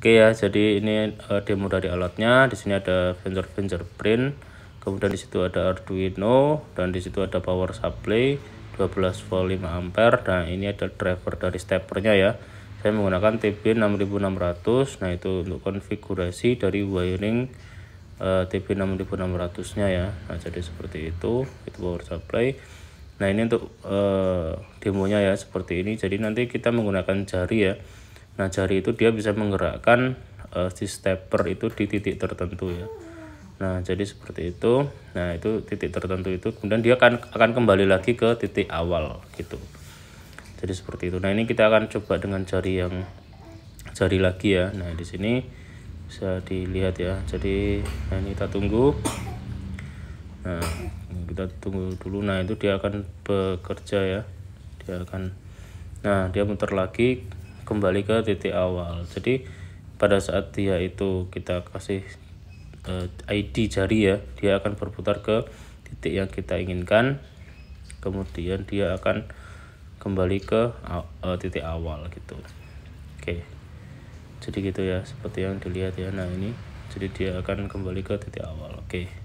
Oke ya, jadi ini eh, demo dari alatnya. Di sini ada sensor fingerprint, kemudian di situ ada Arduino dan di situ ada power supply 12 volt 5 ampere dan nah, ini ada driver dari steppernya ya. Saya menggunakan TB6600. Nah, itu untuk konfigurasi dari wiring uh, eh, TB6600-nya ya. Nah, jadi seperti itu, itu power supply. Nah, ini untuk uh, demonya ya seperti ini. Jadi nanti kita menggunakan jari ya. Nah jari itu dia bisa menggerakkan uh, si stepper itu di titik tertentu ya. Nah jadi seperti itu. Nah itu titik tertentu itu kemudian dia akan akan kembali lagi ke titik awal gitu. Jadi seperti itu. Nah ini kita akan coba dengan jari yang jari lagi ya. Nah di sini bisa dilihat ya. Jadi nah ini kita tunggu. Nah kita tunggu dulu. Nah itu dia akan bekerja ya. Dia akan. Nah dia muter lagi kembali ke titik awal jadi pada saat dia itu kita kasih uh, eh, ID jari ya dia akan berputar ke titik yang kita inginkan kemudian dia akan kembali ke uh, titik awal gitu oke jadi gitu ya seperti yang dilihat ya nah ini jadi dia akan kembali ke titik awal oke